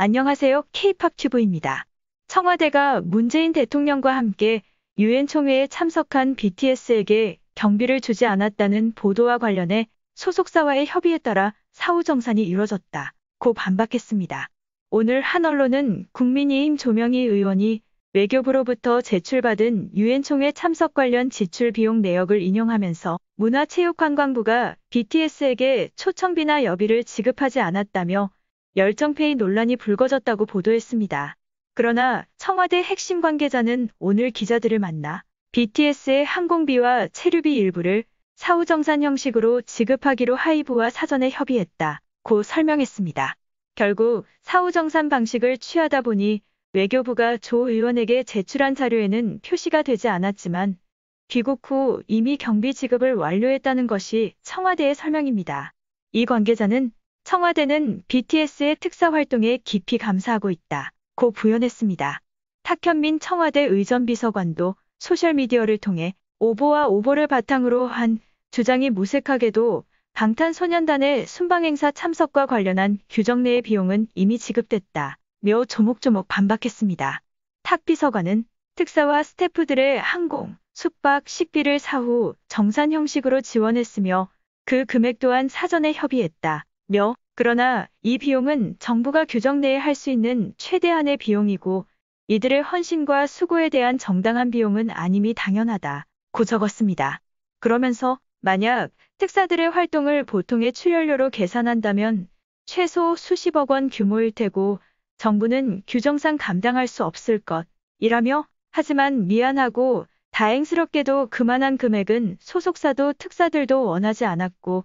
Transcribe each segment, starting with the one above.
안녕하세요. K-팝 튜브입니다. 청와대가 문재인 대통령과 함께 유엔 총회에 참석한 BTS에게 경비를 주지 않았다는 보도와 관련해 소속사와의 협의에 따라 사후 정산이 이뤄졌다. 고 반박했습니다. 오늘 한 언론은 국민의힘 조명희 의원이 외교부로부터 제출받은 유엔 총회 참석 관련 지출 비용 내역을 인용하면서 문화체육관광부가 BTS에게 초청비나 여비를 지급하지 않았다며 열정페이 논란이 불거졌다고 보도했습니다. 그러나 청와대 핵심 관계자는 오늘 기자들을 만나 BTS의 항공비와 체류비 일부를 사후 정산 형식으로 지급하기로 하이브와 사전에 협의했다. 고 설명했습니다. 결국 사후 정산 방식을 취하다 보니 외교부가 조 의원에게 제출한 자료에는 표시가 되지 않았지만 귀국 후 이미 경비 지급을 완료했다는 것이 청와대의 설명입니다. 이 관계자는 청와대는 BTS의 특사 활동에 깊이 감사하고 있다. 고 부연했습니다. 탁현민 청와대 의전비서관도 소셜미디어를 통해 오보와 오보를 바탕으로 한 주장이 무색하게도 방탄소년단의 순방행사 참석과 관련한 규정 내의 비용은 이미 지급됐다. 며 조목조목 반박했습니다. 탁 비서관은 특사와 스태프들의 항공, 숙박, 식비를 사후 정산 형식으로 지원했으며 그 금액 또한 사전에 협의했다. 며 그러나 이 비용은 정부가 규정 내에 할 수 있는 최대한의 비용이고 이들의 헌신과 수고에 대한 정당한 비용은 아님이 당연하다. 고 적었습니다. 그러면서 만약 특사들의 활동을 보통의 출연료로 계산한다면 최소 수십억 원 규모일 테고 정부는 규정상 감당할 수 없을 것. 이라며 하지만 미안하고 다행스럽게도 그만한 금액은 소속사도 특사들도 원하지 않았고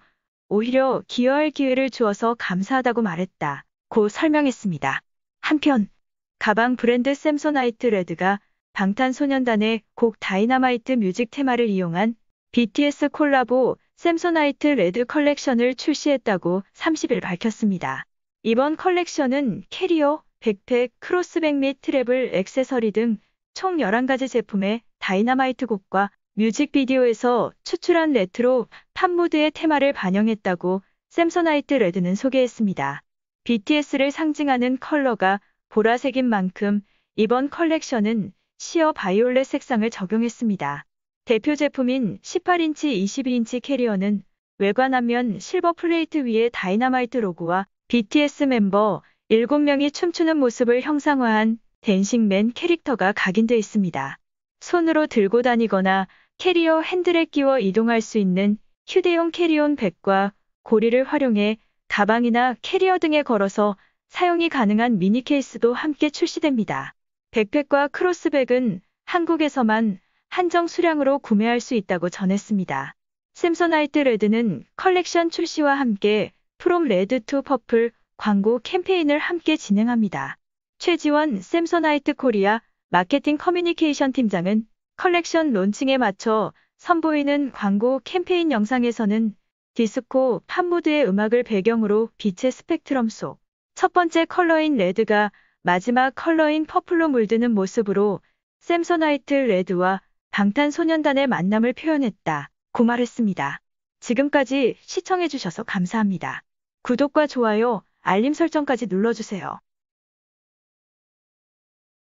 오히려 기여할 기회를 주어서 감사하다고 말했다. 고 설명했습니다. 한편 가방 브랜드 샘소나이트 레드가 방탄소년단의 곡 다이나마이트 뮤직 테마를 이용한 BTS 콜라보 샘소나이트 레드 컬렉션을 출시했다고 30일 밝혔습니다. 이번 컬렉션은 캐리어, 백팩, 크로스백 및 트래블, 액세서리 등 총 11가지 제품의 다이나마이트 곡과 뮤직비디오에서 추출한 레트로 팝무드의 테마를 반영했다고 샘소나이트 레드는 소개했습니다. BTS를 상징하는 컬러가 보라색인 만큼 이번 컬렉션은 시어 바이올렛 색상을 적용했습니다. 대표 제품인 18인치 22인치 캐리어는 외관하면 실버 플레이트 위에 다이나마이트 로고와 BTS 멤버 7명이 춤추는 모습을 형상화한 댄싱맨 캐릭터가 각인되어 있습니다. 손으로 들고 다니거나 캐리어 핸들에 끼워 이동할 수 있는 휴대용 캐리온 백과 고리를 활용해 가방이나 캐리어 등에 걸어서 사용이 가능한 미니 케이스도 함께 출시됩니다. 백팩과 크로스백은 한국에서만 한정 수량으로 구매할 수 있다고 전했습니다. 샘소나이트 레드는 컬렉션 출시와 함께 프롬 레드 투 퍼플 광고 캠페인을 함께 진행합니다. 최지원 샘소나이트 코리아 마케팅 커뮤니케이션 팀장은 컬렉션 론칭에 맞춰 선보이는 광고 캠페인 영상에서는 디스코 팝무드의 음악을 배경으로 빛의 스펙트럼 속 첫 번째 컬러인 레드가 마지막 컬러인 퍼플로 물드는 모습으로 샘소나이트 레드와 방탄소년단의 만남을 표현했다. 고 말했습니다. 지금까지 시청해주셔서 감사합니다. 구독과 좋아요, 알림 설정까지 눌러주세요.